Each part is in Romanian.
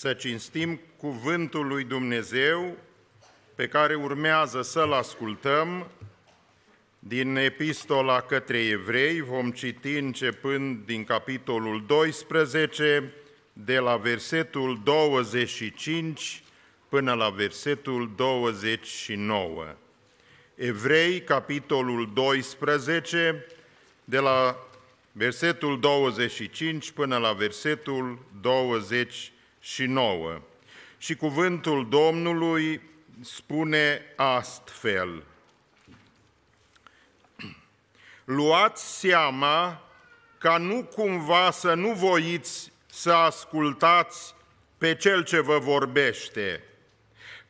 să cinstim cuvântul lui Dumnezeu pe care urmează să-l ascultăm din epistola către evrei. Vom citi începând din capitolul 12, de la versetul 25 până la versetul 29. Evrei, capitolul 12, de la versetul 25 până la versetul 29 și 9. Și cuvântul Domnului spune astfel, Luați seama ca nu cumva să nu voiți să ascultați pe cel ce vă vorbește,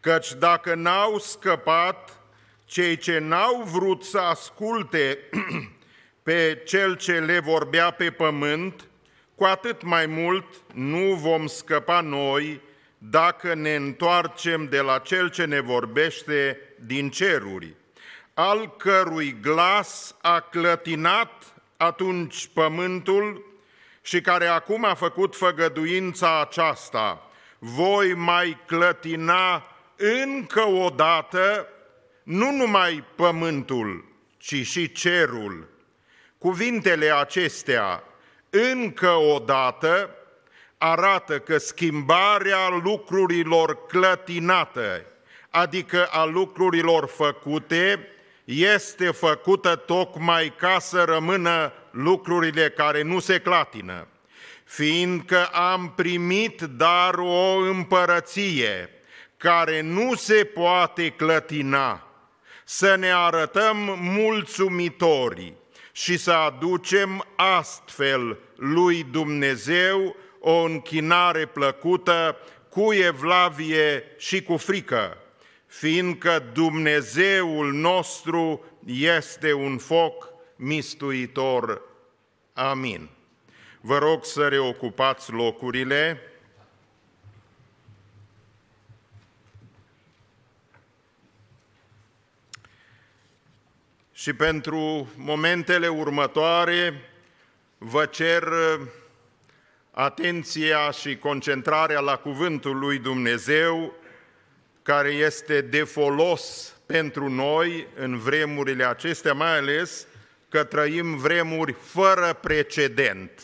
căci dacă n-au scăpat cei ce n-au vrut să asculte pe cel ce le vorbea pe pământ, cu atât mai mult nu vom scăpa noi dacă ne întoarcem de la Cel ce ne vorbește din ceruri, al cărui glas a clătinat atunci pământul și care acum a făcut făgăduința aceasta. Voi mai clătina încă o dată nu numai pământul, ci și cerul. Cuvintele acestea încă o dată arată că schimbarea lucrurilor clătinate, adică a lucrurilor făcute, este făcută tocmai ca să rămână lucrurile care nu se clatină, fiindcă am primit dar o împărăție care nu se poate clătina, să ne arătăm mulțumitorii și să aducem astfel lui Dumnezeu o închinare plăcută cu evlavie și cu frică, fiindcă Dumnezeul nostru este un foc mistuitor. Amin. Vă rog să reocupați locurile. și pentru momentele următoare vă cer uh, atenția și concentrarea la cuvântul lui Dumnezeu, care este de folos pentru noi în vremurile acestea, mai ales că trăim vremuri fără precedent.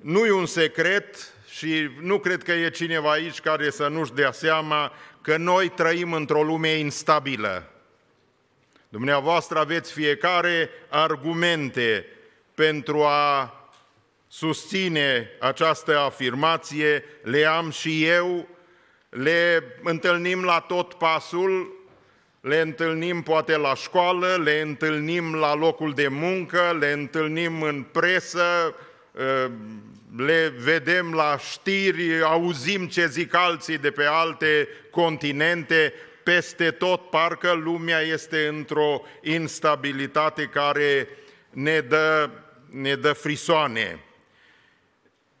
Nu e un secret și nu cred că e cineva aici care să nu-și dea seama că noi trăim într-o lume instabilă. Dumneavoastră aveți fiecare argumente pentru a susține această afirmație, le am și eu, le întâlnim la tot pasul, le întâlnim poate la școală, le întâlnim la locul de muncă, le întâlnim în presă, ă, le vedem la știri, auzim ce zic alții de pe alte continente, peste tot parcă lumea este într-o instabilitate care ne dă, ne dă frisoane.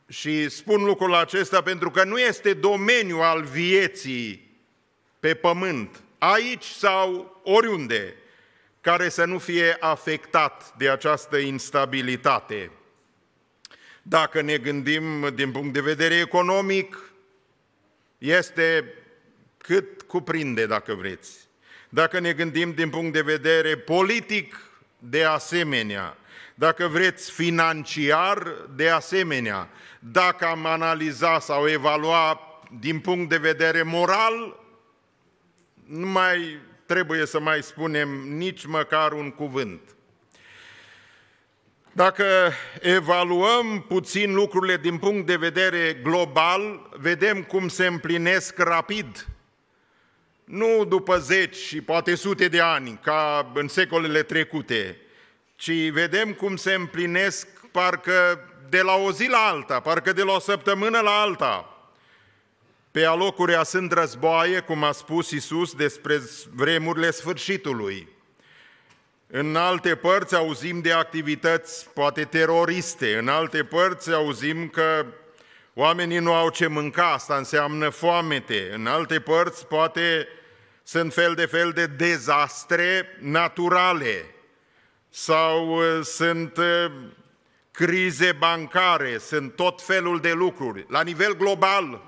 Și spun lucrul acesta pentru că nu este domeniu al vieții pe pământ, aici sau oriunde, care să nu fie afectat de această instabilitate. Dacă ne gândim din punct de vedere economic, este cât cuprinde, dacă vreți. Dacă ne gândim din punct de vedere politic, de asemenea, dacă vreți financiar, de asemenea, dacă am analiza sau evalua din punct de vedere moral, nu mai trebuie să mai spunem nici măcar un cuvânt. Dacă evaluăm puțin lucrurile din punct de vedere global, vedem cum se împlinesc rapid nu după zeci și poate sute de ani, ca în secolele trecute, ci vedem cum se împlinesc parcă de la o zi la alta, parcă de la o săptămână la alta. Pe alocurea sunt războaie, cum a spus Isus despre vremurile sfârșitului. În alte părți auzim de activități, poate teroriste, în alte părți auzim că oamenii nu au ce mânca, asta înseamnă foamete. În alte părți, poate sunt fel de fel de dezastre naturale sau uh, sunt uh, crize bancare, sunt tot felul de lucruri. La nivel global,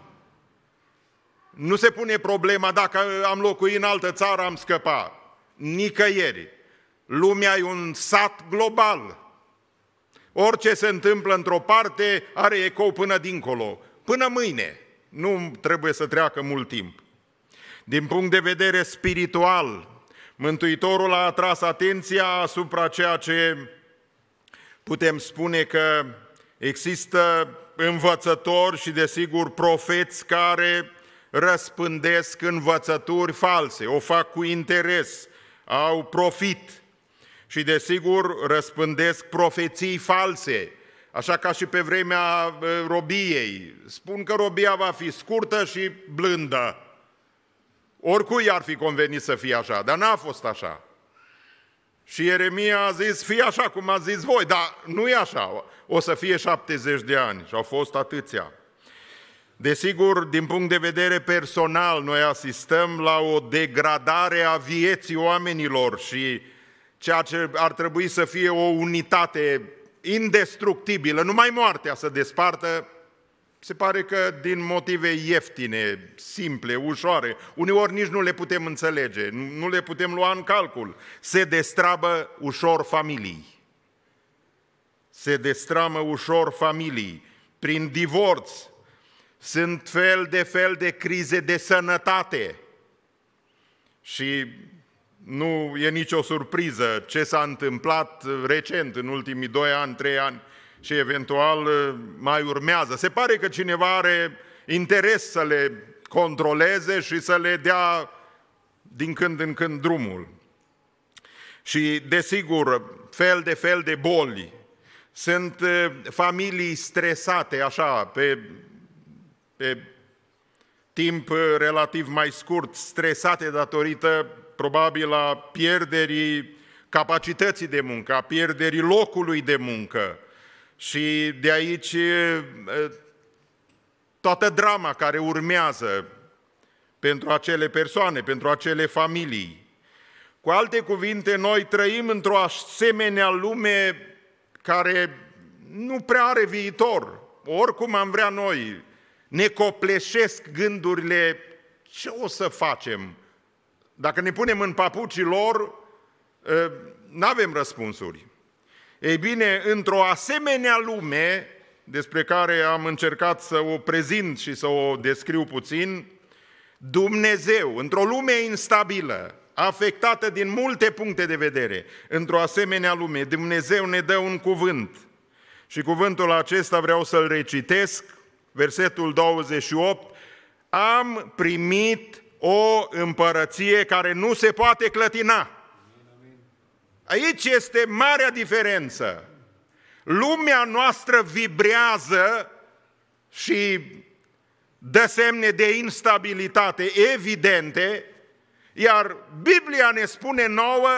nu se pune problema dacă uh, am locuit în altă țară, am scăpat. Nicăieri. Lumea e un sat global. Orice se întâmplă într-o parte are ecou până dincolo, până mâine. Nu trebuie să treacă mult timp. Din punct de vedere spiritual, Mântuitorul a atras atenția asupra ceea ce putem spune că există învățători și, desigur, profeți care răspândesc învățături false, o fac cu interes, au profit și desigur răspândesc profeții false, așa ca și pe vremea robiei. Spun că robia va fi scurtă și blândă. Oricui ar fi convenit să fie așa, dar n-a fost așa. Și Ieremia a zis, fie așa cum a zis voi, dar nu e așa, o să fie 70 de ani și au fost atâția. Desigur, din punct de vedere personal, noi asistăm la o degradare a vieții oamenilor și ceea ce ar trebui să fie o unitate indestructibilă, numai moartea să despartă, se pare că din motive ieftine, simple, ușoare, uneori nici nu le putem înțelege, nu le putem lua în calcul, se destrabă ușor familii. Se destramă ușor familii prin divorț, sunt fel de fel de crize de sănătate. Și nu e nicio surpriză ce s-a întâmplat recent, în ultimii doi ani, trei ani și eventual uh, mai urmează. Se pare că cineva are interes să le controleze și să le dea din când în când drumul. Și, desigur, fel de fel de boli. Sunt uh, familii stresate, așa, pe, pe timp uh, relativ mai scurt, stresate datorită probabil a pierderii capacității de muncă, a pierderii locului de muncă. Și de aici toată drama care urmează pentru acele persoane, pentru acele familii. Cu alte cuvinte, noi trăim într-o asemenea lume care nu prea are viitor. Oricum am vrea noi, ne copleșesc gândurile ce o să facem dacă ne punem în papucii lor, nu avem răspunsuri. Ei bine, într-o asemenea lume, despre care am încercat să o prezint și să o descriu puțin, Dumnezeu, într-o lume instabilă, afectată din multe puncte de vedere, într-o asemenea lume, Dumnezeu ne dă un cuvânt. Și cuvântul acesta vreau să-l recitesc, versetul 28, am primit o împărăție care nu se poate clătina. Aici este marea diferență. Lumea noastră vibrează și dă semne de instabilitate evidente, iar Biblia ne spune nouă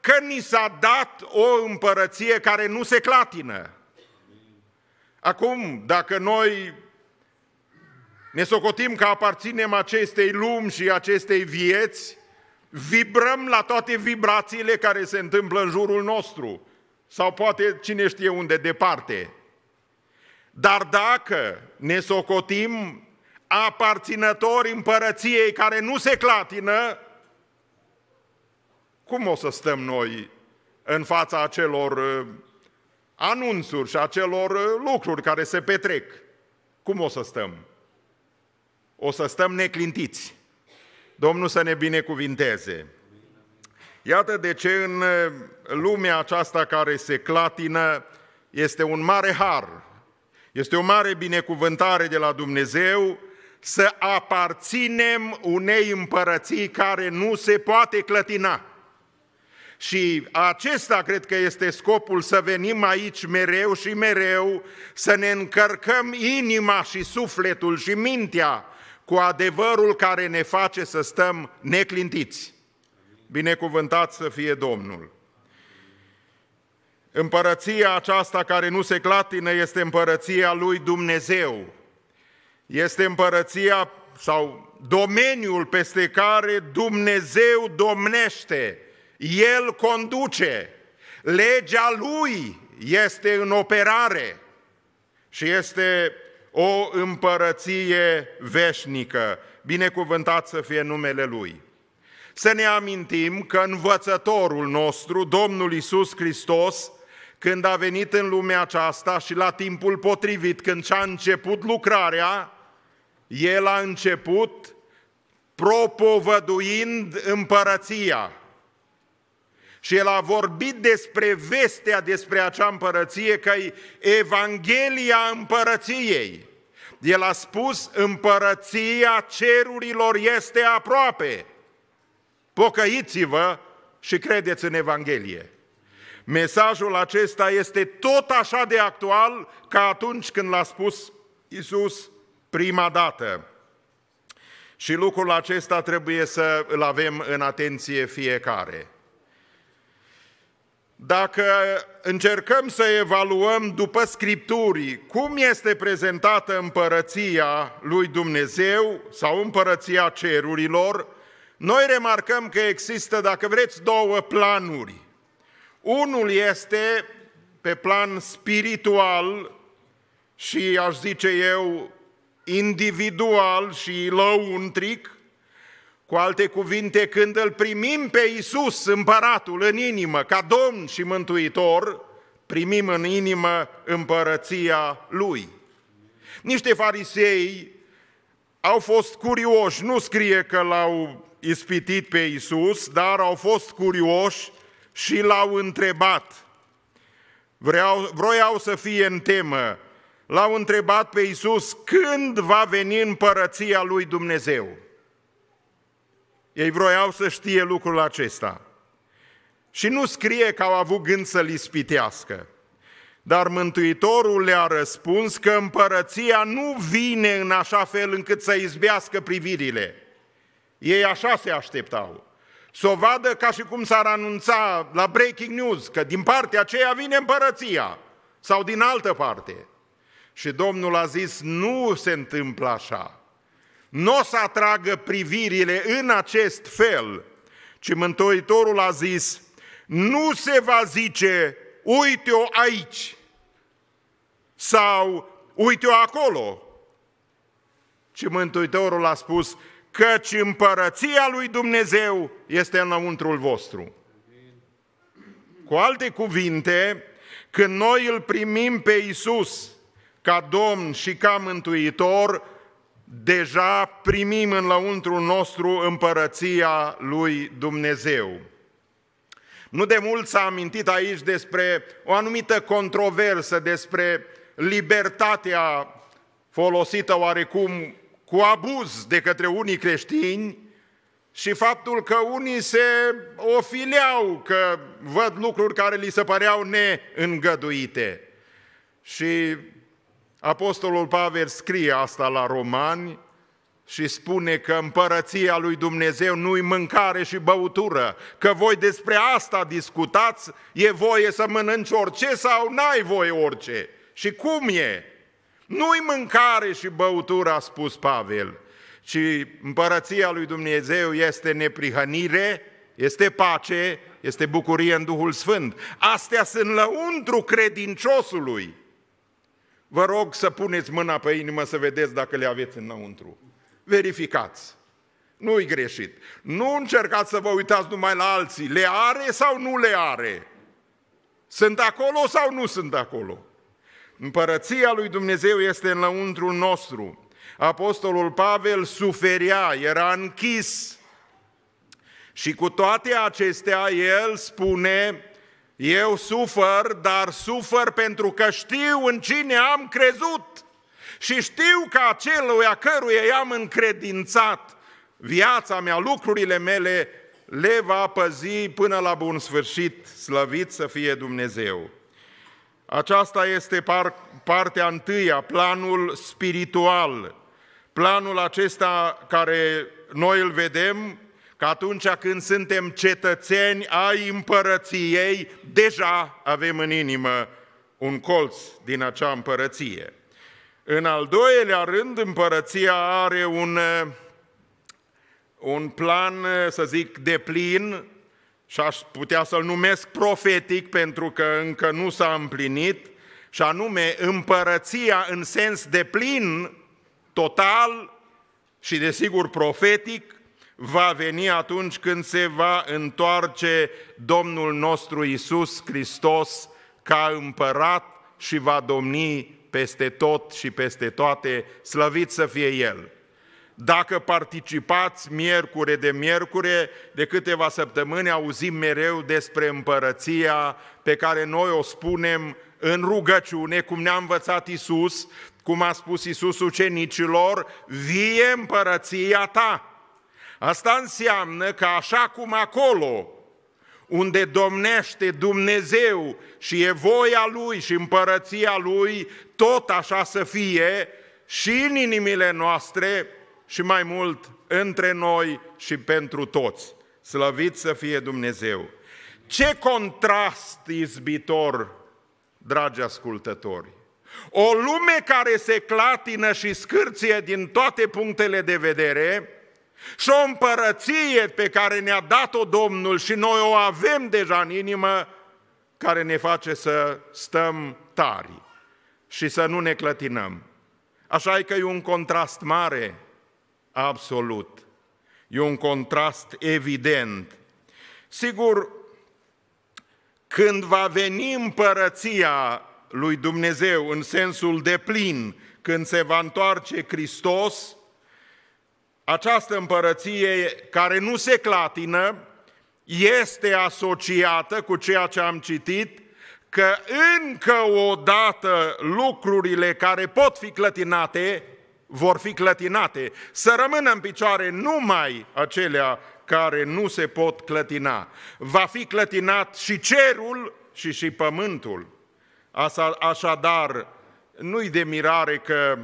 că ni s-a dat o împărăție care nu se clatină. Acum, dacă noi ne socotim că aparținem acestei lumi și acestei vieți, vibrăm la toate vibrațiile care se întâmplă în jurul nostru, sau poate cine știe unde departe. Dar dacă ne socotim aparținători împărăției care nu se clatină, cum o să stăm noi în fața acelor uh, anunțuri și acelor uh, lucruri care se petrec? Cum o să stăm? o să stăm neclintiți. Domnul să ne binecuvinteze. Iată de ce în eh, lumea aceasta care se clatină este un mare har, este o mare binecuvântare de la Dumnezeu să aparținem unei împărății care nu se poate clătina. Și acesta cred că este scopul să venim aici mereu și mereu, să ne încărcăm inima și sufletul și mintea cu adevărul care ne face să stăm neclintiți. Binecuvântat să fie Domnul! Împărăția aceasta care nu se clatină este împărăția lui Dumnezeu. Este împărăția sau domeniul peste care Dumnezeu domnește, El conduce, legea Lui este în operare și este o împărăție veșnică, binecuvântat să fie numele Lui. Să ne amintim că învățătorul nostru, Domnul Isus Hristos, când a venit în lumea aceasta și la timpul potrivit, când și-a început lucrarea, El a început propovăduind împărăția. Și el a vorbit despre vestea despre acea împărăție, că e Evanghelia împărăției. El a spus, împărăția cerurilor este aproape. Pocăiți-vă și credeți în Evanghelie. Mesajul acesta este tot așa de actual ca atunci când l-a spus Isus prima dată. Și lucrul acesta trebuie să îl avem în atenție fiecare. Dacă încercăm să evaluăm după Scripturii cum este prezentată împărăția lui Dumnezeu sau împărăția cerurilor, noi remarcăm că există, dacă vreți, două planuri. Unul este pe plan spiritual și, aș zice eu, individual și lăuntric, cu alte cuvinte, când îl primim pe Isus, împăratul, în inimă, ca Domn și Mântuitor, primim în inimă împărăția Lui. Niște farisei au fost curioși, nu scrie că l-au ispitit pe Isus, dar au fost curioși și l-au întrebat. Vreau, vroiau să fie în temă. L-au întrebat pe Isus când va veni împărăția lui Dumnezeu. Ei vroiau să știe lucrul acesta. Și nu scrie că au avut gând să-l ispitească. Dar Mântuitorul le-a răspuns că împărăția nu vine în așa fel încât să izbească privirile. Ei așa se așteptau. Să o vadă ca și cum s-ar anunța la breaking news, că din partea aceea vine împărăția sau din altă parte. Și Domnul a zis, nu se întâmplă așa nu o să atragă privirile în acest fel, ci Mântuitorul a zis, nu se va zice, uite-o aici sau uite-o acolo, ci Mântuitorul a spus, căci împărăția lui Dumnezeu este înăuntrul vostru. Cu alte cuvinte, când noi îl primim pe Isus ca Domn și ca Mântuitor, deja primim în lăuntru nostru împărăția lui Dumnezeu. Nu de mult s-a amintit aici despre o anumită controversă, despre libertatea folosită oarecum cu abuz de către unii creștini și faptul că unii se ofileau, că văd lucruri care li se păreau neîngăduite. Și Apostolul Pavel scrie asta la romani și spune că împărăția lui Dumnezeu nu-i mâncare și băutură, că voi despre asta discutați, e voie să mănânci orice sau n-ai voie orice. Și cum e? Nu-i mâncare și băutură, a spus Pavel, ci împărăția lui Dumnezeu este neprihănire, este pace, este bucurie în Duhul Sfânt. Astea sunt lăuntru credinciosului. Vă rog să puneți mâna pe inimă să vedeți dacă le aveți înăuntru. Verificați. Nu-i greșit. Nu încercați să vă uitați numai la alții. Le are sau nu le are? Sunt acolo sau nu sunt acolo? Împărăția lui Dumnezeu este înăuntru nostru. Apostolul Pavel suferea, era închis. Și cu toate acestea, el spune, eu sufăr, dar sufăr pentru că știu în cine am crezut și știu că a căruia i-am încredințat viața mea, lucrurile mele, le va păzi până la bun sfârșit, slăvit să fie Dumnezeu. Aceasta este par, partea întâia, planul spiritual. Planul acesta care noi îl vedem că atunci când suntem cetățeni ai împărăției, deja avem în inimă un colț din acea împărăție. În al doilea rând, împărăția are un, un plan, să zic, de plin și aș putea să-l numesc profetic pentru că încă nu s-a împlinit, și anume împărăția în sens de plin, total și desigur profetic, va veni atunci când se va întoarce Domnul nostru Isus Hristos ca împărat și va domni peste tot și peste toate, slăvit să fie El. Dacă participați miercure de miercure, de câteva săptămâni auzim mereu despre împărăția pe care noi o spunem în rugăciune, cum ne-a învățat Isus, cum a spus Isus ucenicilor, vie împărăția ta. Asta înseamnă că așa cum acolo, unde domnește Dumnezeu și e voia Lui și împărăția Lui, tot așa să fie și în inimile noastre și mai mult între noi și pentru toți. Slăvit să fie Dumnezeu! Ce contrast izbitor, dragi ascultători! O lume care se clatină și scârție din toate punctele de vedere, și o împărăție pe care ne-a dat-o Domnul și noi o avem deja în inimă, care ne face să stăm tari și să nu ne clătinăm. Așa e că e un contrast mare, absolut. E un contrast evident. Sigur, când va veni împărăția lui Dumnezeu în sensul de plin, când se va întoarce Hristos, această împărăție care nu se clatină este asociată cu ceea ce am citit, că încă o dată lucrurile care pot fi clătinate vor fi clătinate. Să rămână în picioare numai acelea care nu se pot clătina. Va fi clătinat și cerul și și pământul. Așadar, nu-i de mirare că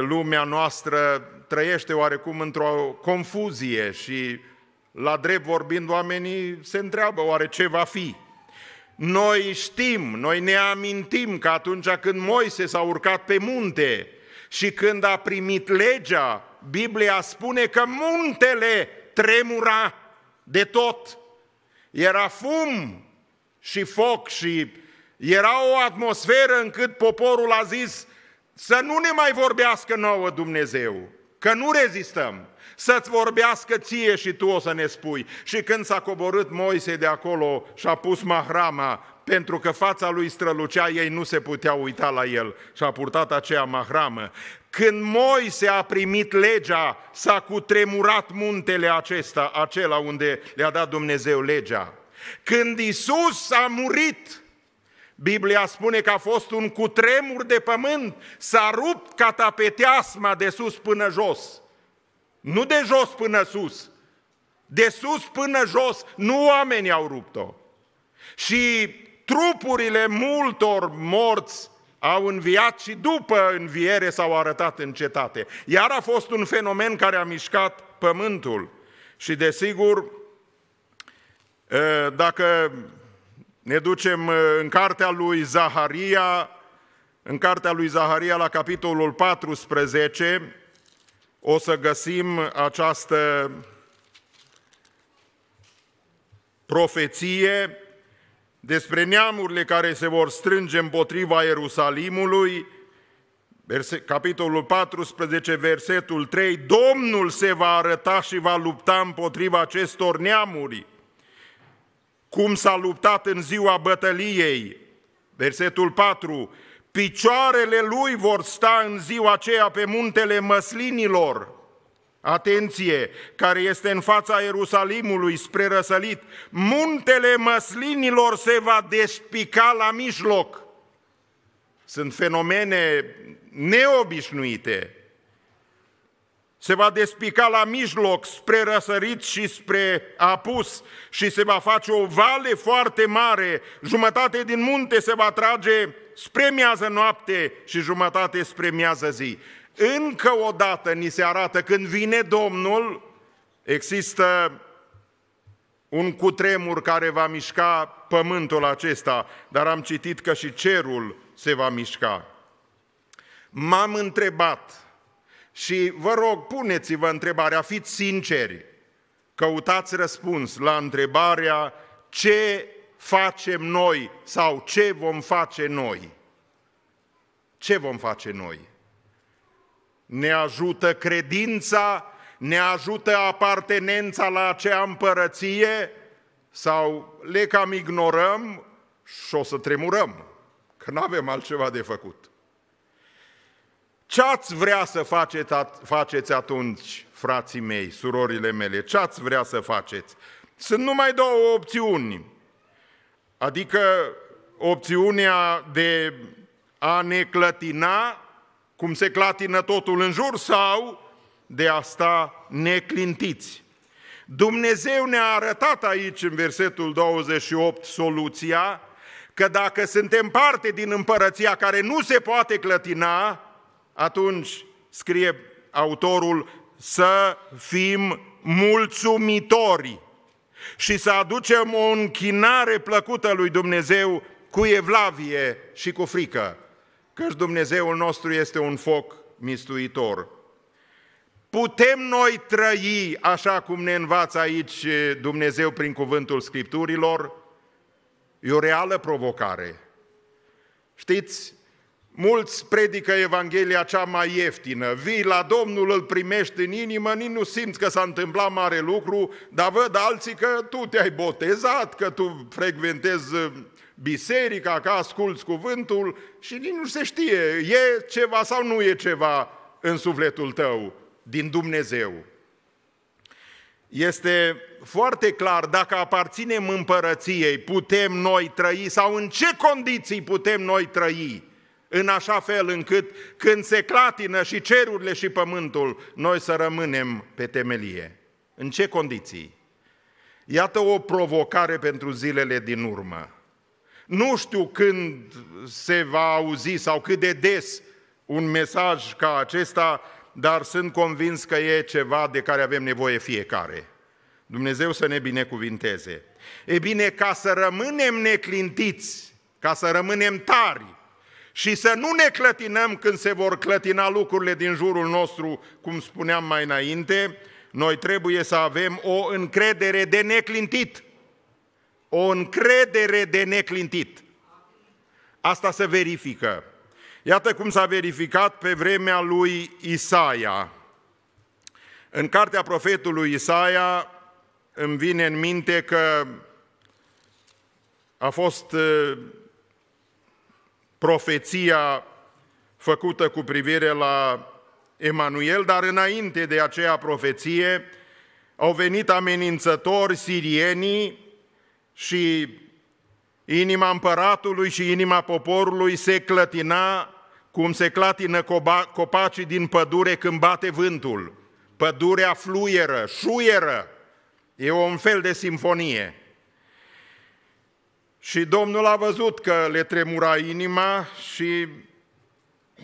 lumea noastră trăiește oarecum într-o confuzie și la drept vorbind oamenii se întreabă oare ce va fi. Noi știm, noi ne amintim că atunci când Moise s-a urcat pe munte și când a primit legea, Biblia spune că muntele tremura de tot. Era fum și foc și era o atmosferă încât poporul a zis să nu ne mai vorbească nouă Dumnezeu că nu rezistăm, să-ți vorbească ție și tu o să ne spui. Și când s-a coborât Moise de acolo și a pus mahrama, pentru că fața lui strălucea, ei nu se putea uita la el și a purtat aceea mahramă. Când Moise a primit legea, s-a cutremurat muntele acesta, acela unde le-a dat Dumnezeu legea. Când Isus a murit, Biblia spune că a fost un cutremur de pământ, s-a rupt catapeteasma de sus până jos. Nu de jos până sus, de sus până jos, nu oamenii au rupt-o. Și trupurile multor morți au înviat și după înviere s-au arătat în cetate. Iar a fost un fenomen care a mișcat pământul. Și desigur, ă, dacă ne ducem uh, în cartea lui Zaharia, în cartea lui Zaharia la capitolul 14, o să găsim această profeție despre neamurile care se vor strânge împotriva Ierusalimului, capitolul 14, versetul 3, Domnul se va arăta și va lupta împotriva acestor neamuri cum s-a luptat în ziua bătăliei. Versetul 4. Picioarele lui vor sta în ziua aceea pe muntele măslinilor. Atenție, care este în fața Ierusalimului spre răsălit. Muntele măslinilor se va despica la mijloc. Sunt fenomene neobișnuite se va despica la mijloc spre răsărit și spre apus și se va face o vale foarte mare, jumătate din munte se va trage spre miază noapte și jumătate spre miază zi. Încă o dată ni se arată când vine Domnul, există un cutremur care va mișca pământul acesta, dar am citit că și cerul se va mișca. M-am întrebat, și vă rog, puneți-vă întrebarea, fiți sinceri, căutați răspuns la întrebarea ce facem noi sau ce vom face noi. Ce vom face noi? Ne ajută credința, ne ajută apartenența la acea împărăție sau le cam ignorăm și o să tremurăm, că nu avem altceva de făcut. Ce ați vrea să faceți, atunci, frații mei, surorile mele? Ce ați vrea să faceți? Sunt numai două opțiuni. Adică opțiunea de a ne clătina, cum se clatină totul în jur, sau de a sta neclintiți. Dumnezeu ne-a arătat aici, în versetul 28, soluția, că dacă suntem parte din împărăția care nu se poate clătina, atunci scrie autorul să fim mulțumitori și să aducem o închinare plăcută lui Dumnezeu cu evlavie și cu frică, căci Dumnezeul nostru este un foc mistuitor. Putem noi trăi așa cum ne învață aici Dumnezeu prin cuvântul Scripturilor? E o reală provocare. Știți, Mulți predică Evanghelia cea mai ieftină, vii la Domnul, îl primești în inimă, nici nu simți că s-a întâmplat mare lucru, dar văd alții că tu te-ai botezat, că tu frecventezi uh, biserica, că asculți cuvântul și nici nu se știe, e ceva sau nu e ceva în sufletul tău, din Dumnezeu. Este foarte clar dacă aparținem împărăției, putem noi trăi sau în ce condiții putem noi trăi în așa fel încât când se clatină și cerurile și pământul, noi să rămânem pe temelie. În ce condiții? Iată o provocare pentru zilele din urmă. Nu știu când se va auzi sau cât de des un mesaj ca acesta, dar sunt convins că e ceva de care avem nevoie fiecare. Dumnezeu să ne binecuvinteze. E bine, ca să rămânem neclintiți, ca să rămânem tari, și să nu ne clătinăm când se vor clătina lucrurile din jurul nostru, cum spuneam mai înainte, noi trebuie să avem o încredere de neclintit. O încredere de neclintit. Asta se verifică. Iată cum s-a verificat pe vremea lui Isaia. În cartea profetului Isaia îmi vine în minte că a fost uh, profeția făcută cu privire la Emanuel, dar înainte de aceea profeție au venit amenințători sirienii și inima împăratului și inima poporului se clătina cum se clatină copacii din pădure când bate vântul. Pădurea fluieră, șuieră, e un fel de simfonie. Și Domnul a văzut că le tremura inima și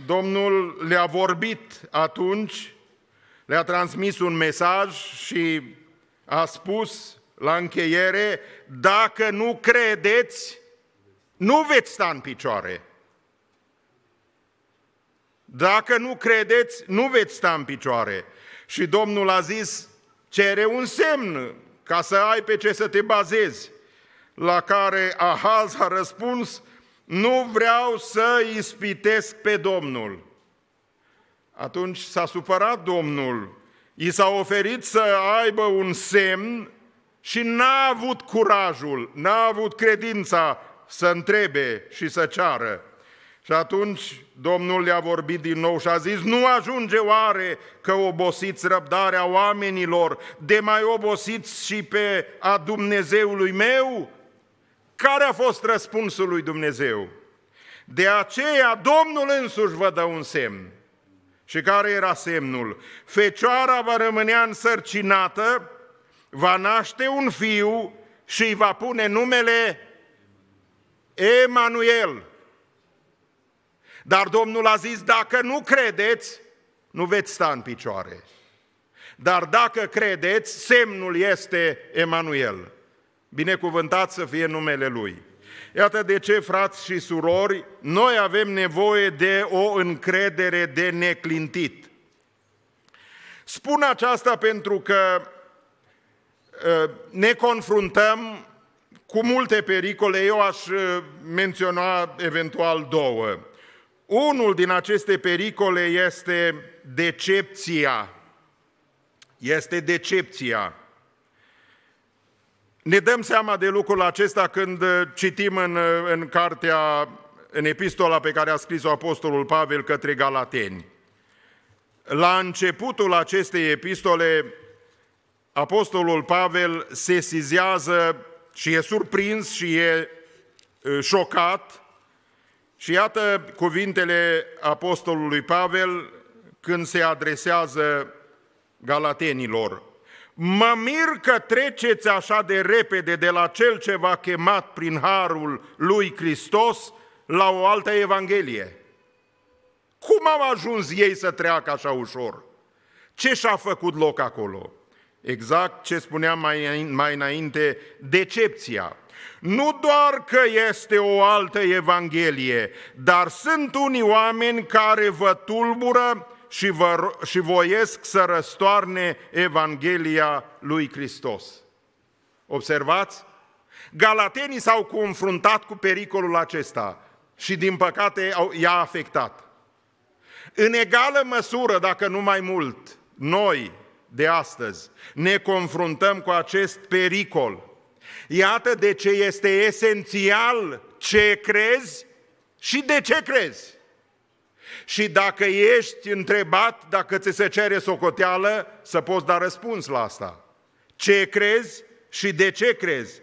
Domnul le-a vorbit atunci, le-a transmis un mesaj și a spus la încheiere, dacă nu credeți, nu veți sta în picioare. Dacă nu credeți, nu veți sta în picioare. Și Domnul a zis, cere un semn ca să ai pe ce să te bazezi la care Ahaz a răspuns, nu vreau să ispitesc pe Domnul. Atunci s-a supărat Domnul, i s-a oferit să aibă un semn și n-a avut curajul, n-a avut credința să întrebe și să ceară. Și atunci Domnul le-a vorbit din nou și a zis, nu ajunge oare că obosiți răbdarea oamenilor, de mai obosiți și pe a Dumnezeului meu? Care a fost răspunsul lui Dumnezeu? De aceea Domnul însuși vă dă un semn. Și care era semnul? Fecioara va rămâne însărcinată, va naște un fiu și îi va pune numele Emanuel. Dar Domnul a zis, dacă nu credeți, nu veți sta în picioare. Dar dacă credeți, semnul este Emanuel. Binecuvântat să fie numele Lui. Iată de ce, frați și surori, noi avem nevoie de o încredere de neclintit. Spun aceasta pentru că ă, ne confruntăm cu multe pericole, eu aș ă, menționa eventual două. Unul din aceste pericole este decepția. Este decepția. Ne dăm seama de lucrul acesta când uh, citim în, uh, în cartea, în epistola pe care a scris-o Apostolul Pavel către Galateni. La începutul acestei epistole, Apostolul Pavel se sizează și e surprins și e uh, șocat. Și iată cuvintele Apostolului Pavel când se adresează galatenilor. Mă mir că treceți așa de repede de la cel ce v-a chemat prin harul lui Hristos la o altă evanghelie. Cum au ajuns ei să treacă așa ușor? Ce și-a făcut loc acolo? Exact ce spuneam mai, mai înainte, decepția. Nu doar că este o altă evanghelie, dar sunt unii oameni care vă tulbură și, vă, și voiesc să răstoarne Evanghelia lui Hristos. Observați? Galatenii s-au confruntat cu pericolul acesta și din păcate i-a afectat. În egală măsură, dacă nu mai mult, noi de astăzi ne confruntăm cu acest pericol. Iată de ce este esențial ce crezi și de ce crezi. Și dacă ești întrebat, dacă ți se cere socoteală, să poți da răspuns la asta. Ce crezi și de ce crezi?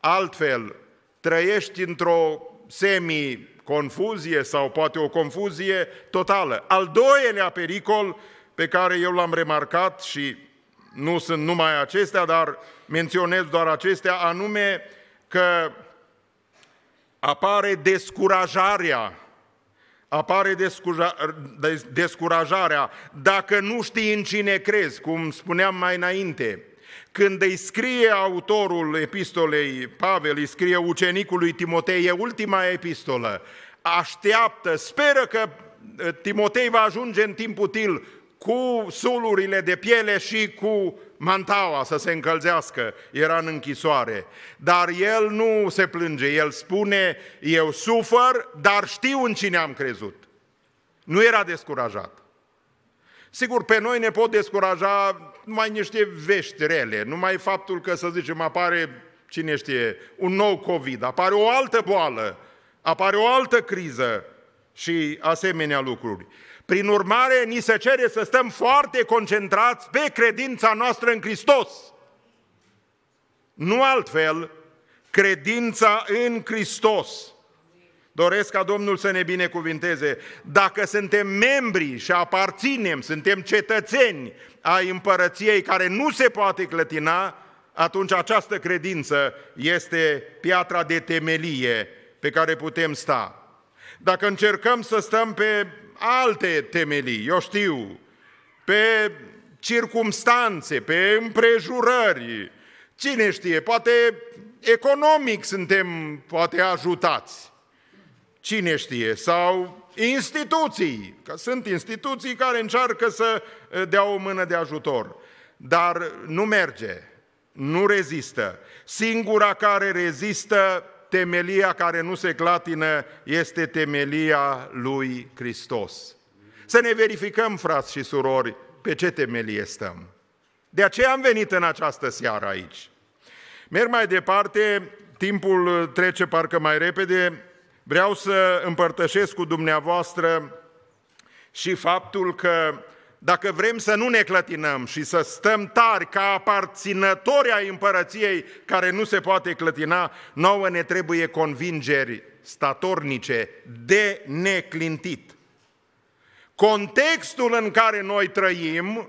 Altfel, trăiești într-o semi-confuzie sau poate o confuzie totală. Al doilea pericol pe care eu l-am remarcat și nu sunt numai acestea, dar menționez doar acestea, anume că apare descurajarea apare descurajarea dacă nu știi în cine crezi, cum spuneam mai înainte. Când îi scrie autorul epistolei Pavel, îi scrie ucenicului Timotei, e ultima epistolă, așteaptă, speră că eh, Timotei va ajunge în timp util cu sulurile de piele și cu mantaua să se încălzească, era în închisoare. Dar el nu se plânge, el spune, eu sufăr, dar știu în cine am crezut. Nu era descurajat. Sigur, pe noi ne pot descuraja numai niște vești rele, numai faptul că, să zicem, apare, cine știe, un nou COVID, apare o altă boală, apare o altă criză și asemenea lucruri. Prin urmare, ni se cere să stăm foarte concentrați pe credința noastră în Hristos. Nu altfel, credința în Hristos. Doresc ca Domnul să ne binecuvinteze. Dacă suntem membri și aparținem, suntem cetățeni ai împărăției care nu se poate clătina, atunci această credință este piatra de temelie pe care putem sta. Dacă încercăm să stăm pe alte temelii, eu știu, pe circumstanțe, pe împrejurări, cine știe, poate economic suntem poate ajutați, cine știe, sau instituții, că sunt instituții care încearcă să eh, dea o mână de ajutor, dar nu merge, nu rezistă. Singura care rezistă temelia care nu se clatină este temelia lui Hristos. Să ne verificăm, frați și surori, pe ce temelie stăm. De aceea am venit în această seară aici. Merg mai departe, timpul trece parcă mai repede, vreau să împărtășesc cu dumneavoastră și faptul că dacă vrem să nu ne clătinăm și să stăm tari ca aparținători ai împărăției care nu se poate clătina, nouă ne trebuie convingeri statornice de neclintit. Contextul în care noi trăim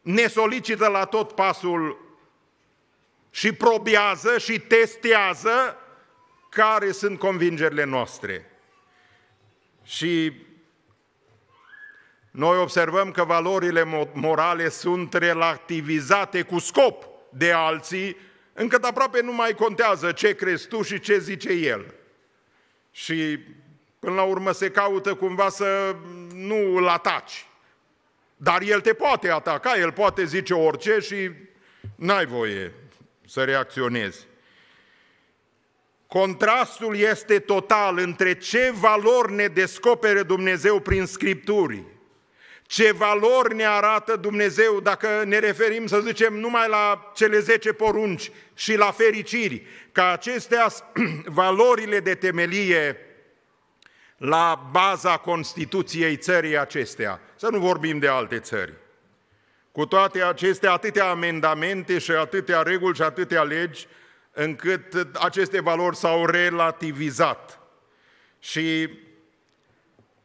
ne solicită la tot pasul și probează și testează care sunt convingerile noastre. Și noi observăm că valorile morale sunt relativizate cu scop de alții, încât aproape nu mai contează ce crezi tu și ce zice el. Și până la urmă se caută cumva să nu îl ataci. Dar el te poate ataca, el poate zice orice și n-ai voie să reacționezi. Contrastul este total între ce valori ne descopere Dumnezeu prin Scripturii ce valori ne arată Dumnezeu dacă ne referim, să zicem, numai la cele 10 porunci și la fericiri, ca acestea, valorile de temelie la baza Constituției țării acestea. Să nu vorbim de alte țări. Cu toate acestea, atâtea amendamente și atâtea reguli și atâtea legi, încât aceste valori s-au relativizat. Și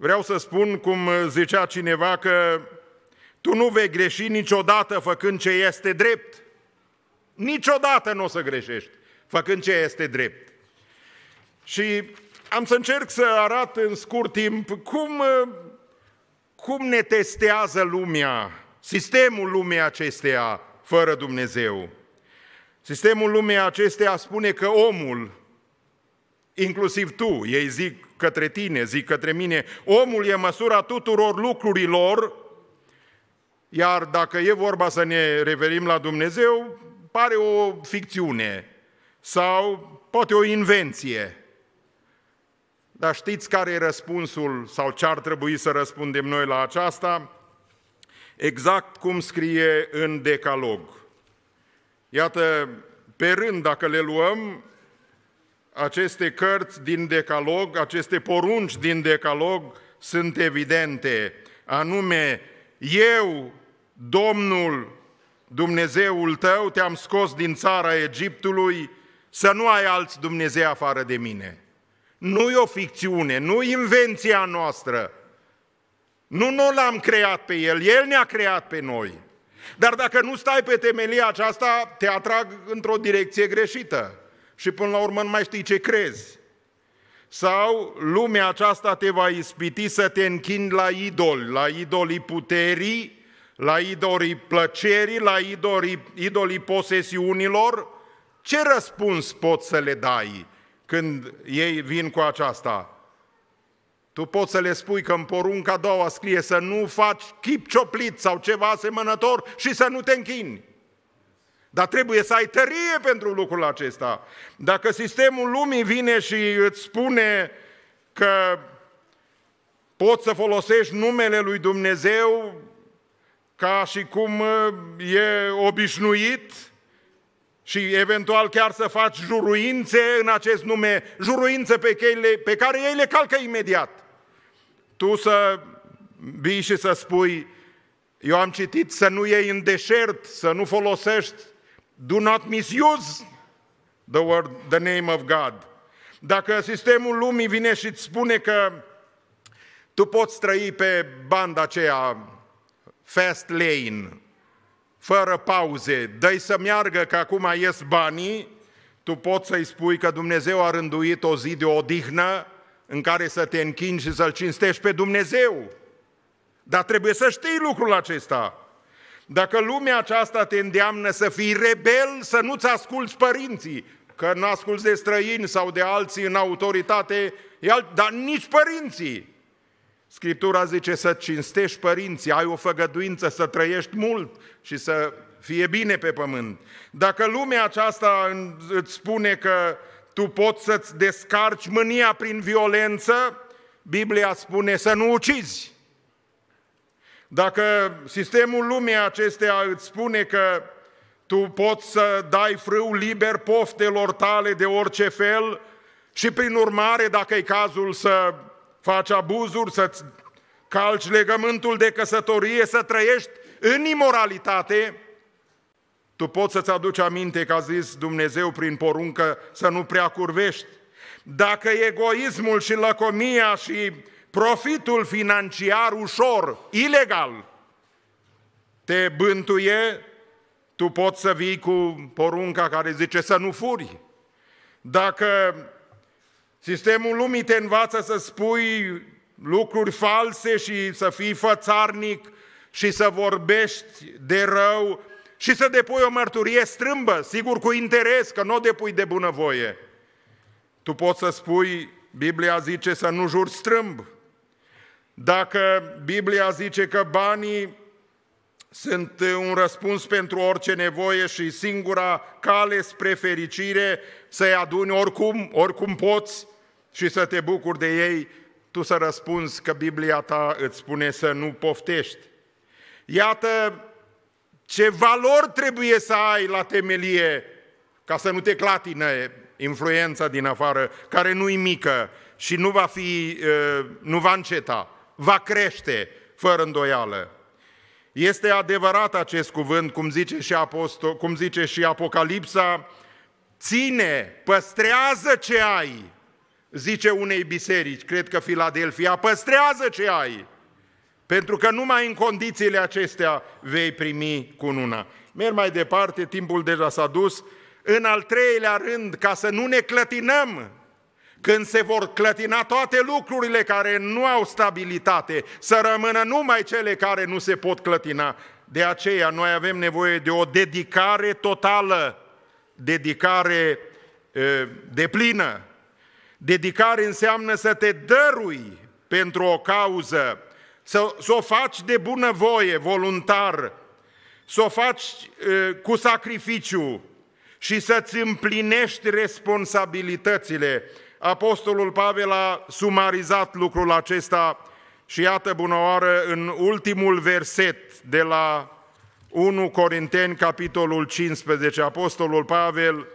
Vreau să spun cum zicea cineva că tu nu vei greși niciodată făcând ce este drept. Niciodată nu o să greșești făcând ce este drept. Și am să încerc să arat în scurt timp cum, cum ne testează lumea, sistemul lumii acesteia fără Dumnezeu. Sistemul lumii acesteia spune că omul inclusiv tu, ei zic către tine, zic către mine, omul e măsura tuturor lucrurilor, iar dacă e vorba să ne referim la Dumnezeu, pare o ficțiune sau poate o invenție. Dar știți care e răspunsul sau ce ar trebui să răspundem noi la aceasta? Exact cum scrie în Decalog. Iată, pe rând, dacă le luăm, aceste cărți din decalog, aceste porunci din decalog sunt evidente, anume, eu, Domnul, Dumnezeul tău, te-am scos din țara Egiptului, să nu ai alți Dumnezei afară de mine. Nu e o ficțiune, nu invenția noastră. Nu, nu l-am creat pe El, El ne-a creat pe noi. Dar dacă nu stai pe temelia aceasta, te atrag într-o direcție greșită și până la urmă nu mai știi ce crezi. Sau lumea aceasta te va ispiti să te închini la idol, la idolii puterii, la idolii plăcerii, la idolii, idolii posesiunilor. Ce răspuns poți să le dai când ei vin cu aceasta? Tu poți să le spui că în porunca a doua scrie să nu faci chip cioplit sau ceva asemănător și să nu te închini. Dar trebuie să ai tărie pentru lucrul acesta. Dacă sistemul lumii vine și îți spune că poți să folosești numele lui Dumnezeu ca și cum uh, e obișnuit și eventual chiar să faci juruințe în acest nume, juruințe pe, cheile, pe care ei le calcă imediat. Tu să vii și să spui, eu am citit să nu iei în deșert, să nu folosești Do not misuse the, word, the name of God. Dacă sistemul lumii vine și îți spune că tu poți trăi pe banda aceea fast lane, fără pauze, dă să meargă că acum ies banii, tu poți să-i spui că Dumnezeu a rânduit o zi de odihnă în care să te închingi și să-L cinstești pe Dumnezeu. Dar trebuie să știi lucrul acesta. Dacă lumea aceasta te îndeamnă să fii rebel, să nu-ți asculți părinții, că nu asculți de străini sau de alții în autoritate, dar nici părinții. Scriptura zice să cinstești părinții, ai o făgăduință să trăiești mult și să fie bine pe pământ. Dacă lumea aceasta îți spune că tu poți să-ți descarci mânia prin violență, Biblia spune să nu ucizi. Dacă sistemul lumii acesteia îți spune că tu poți să dai frâu liber poftelor tale de orice fel și prin urmare, dacă e cazul să faci abuzuri, să-ți calci legământul de căsătorie, să trăiești în imoralitate, tu poți să-ți aduci aminte că a zis Dumnezeu prin poruncă să nu prea curvești. Dacă egoismul și lăcomia și profitul financiar ușor, ilegal, te bântuie, tu poți să vii cu porunca care zice să nu furi. Dacă sistemul lumii te învață să spui lucruri false și să fii fățarnic și să vorbești de rău și să depui o mărturie strâmbă, sigur cu interes, că nu o depui de bunăvoie. Tu poți să spui, Biblia zice să nu juri strâmb, dacă Biblia zice că banii sunt un răspuns pentru orice nevoie și singura cale spre fericire să-i aduni oricum, oricum poți și să te bucuri de ei, tu să răspunzi că Biblia ta îți spune să nu poftești. Iată ce valori trebuie să ai la temelie ca să nu te clatină influența din afară, care nu-i mică și nu va, fi, uh, nu va înceta va crește, fără îndoială. Este adevărat acest cuvânt, cum zice și, apostol, cum zice și Apocalipsa, ține, păstrează ce ai, zice unei biserici, cred că Filadelfia, păstrează ce ai, pentru că numai în condițiile acestea vei primi cununa. Merg mai departe, timpul deja s-a dus. În al treilea rând, ca să nu ne clătinăm, când se vor clătina toate lucrurile care nu au stabilitate, să rămână numai cele care nu se pot clătina. De aceea noi avem nevoie de o dedicare totală, dedicare de plină. Dedicare înseamnă să te dărui pentru o cauză, să, să o faci de bunăvoie, voluntar, să o faci cu sacrificiu și să-ți împlinești responsabilitățile Apostolul Pavel a sumarizat lucrul acesta și iată oară în ultimul verset de la 1 Corinteni, capitolul 15, Apostolul Pavel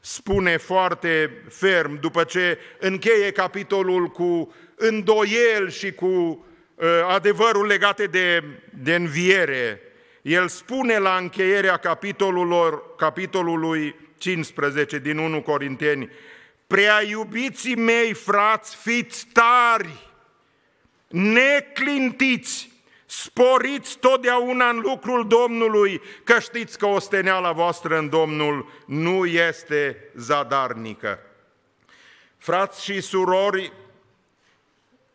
spune foarte ferm, după ce încheie capitolul cu îndoiel și cu uh, adevărul legate de, de înviere, el spune la încheierea capitolului 15 din 1 Corinteni, Prea iubiții mei, frați, fiți tari, neclintiți, sporiți totdeauna în lucrul Domnului, că știți că osteneala voastră în Domnul nu este zadarnică. Frați și surori,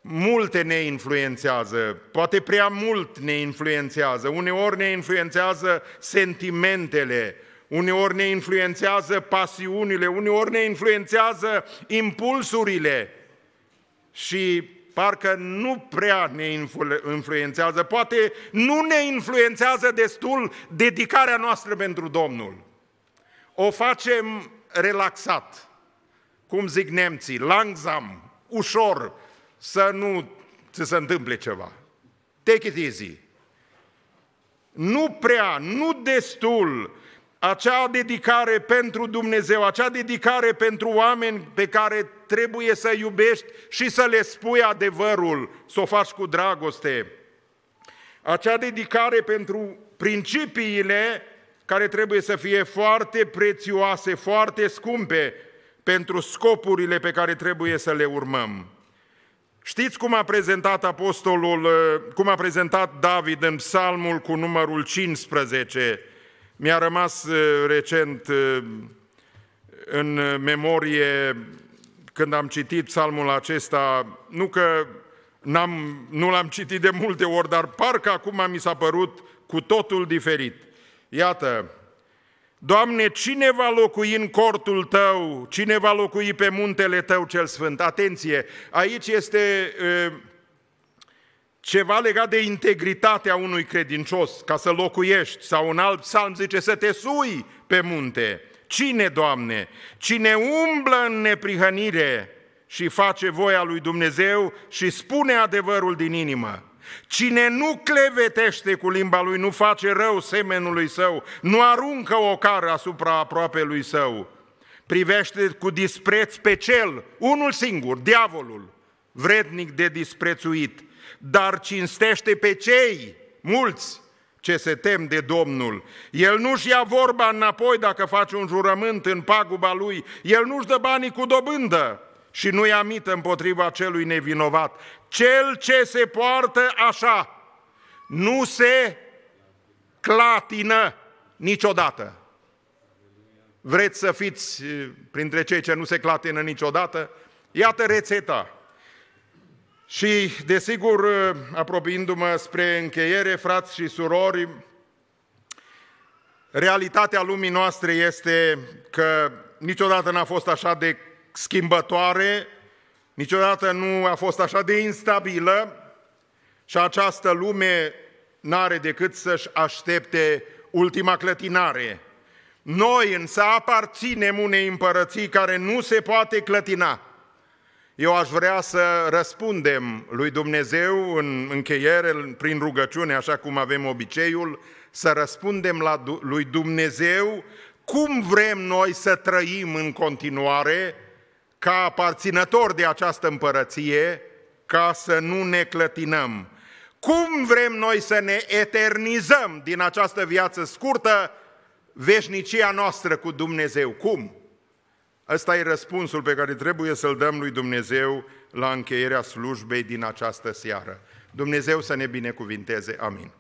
multe ne influențează, poate prea mult ne influențează, uneori ne influențează sentimentele, uneori ne influențează pasiunile, uneori ne influențează impulsurile și parcă nu prea ne influențează, poate nu ne influențează destul dedicarea noastră pentru Domnul. O facem relaxat, cum zic nemții, langsam, ușor, să nu ți se întâmple ceva. Take it easy. Nu prea, nu destul acea dedicare pentru Dumnezeu, acea dedicare pentru oameni pe care trebuie să iubești și să le spui adevărul, să o faci cu dragoste. Acea dedicare pentru principiile care trebuie să fie foarte prețioase, foarte scumpe pentru scopurile pe care trebuie să le urmăm. Știți cum a prezentat apostolul, cum a prezentat David în psalmul cu numărul 15, mi-a rămas recent în memorie când am citit psalmul acesta, nu că n-am, nu l-am citit de multe ori, dar parcă acum mi s-a părut cu totul diferit. Iată, Doamne, cine va locui în cortul Tău? Cine va locui pe muntele Tău cel Sfânt? Atenție, aici este ceva legat de integritatea unui credincios, ca să locuiești, sau un alt psalm zice să te sui pe munte. Cine, Doamne? Cine umblă în neprihănire și face voia lui Dumnezeu și spune adevărul din inimă. Cine nu clevetește cu limba lui, nu face rău semenului său, nu aruncă o cară asupra lui său, privește cu dispreț pe cel, unul singur, diavolul, vrednic de disprețuit, dar cinstește pe cei mulți ce se tem de Domnul. El nu-și ia vorba înapoi dacă face un jurământ în paguba lui, el nu-și dă banii cu dobândă și nu-i amită împotriva celui nevinovat. Cel ce se poartă așa nu se clatină niciodată. Vreți să fiți eh, printre cei ce nu se clatină niciodată? Iată rețeta și, desigur, apropiindu-mă spre încheiere, frați și surori, realitatea lumii noastre este că niciodată n-a fost așa de schimbătoare, niciodată nu a fost așa de instabilă și această lume n-are decât să-și aștepte ultima clătinare. Noi însă aparținem unei împărății care nu se poate clătina – eu aș vrea să răspundem lui Dumnezeu în încheiere, prin rugăciune, așa cum avem obiceiul, să răspundem la lui Dumnezeu cum vrem noi să trăim în continuare ca aparținători de această împărăție, ca să nu ne clătinăm. Cum vrem noi să ne eternizăm din această viață scurtă veșnicia noastră cu Dumnezeu? Cum? Ăsta e răspunsul pe care trebuie să-l dăm lui Dumnezeu la încheierea slujbei din această seară. Dumnezeu să ne binecuvinteze. Amin.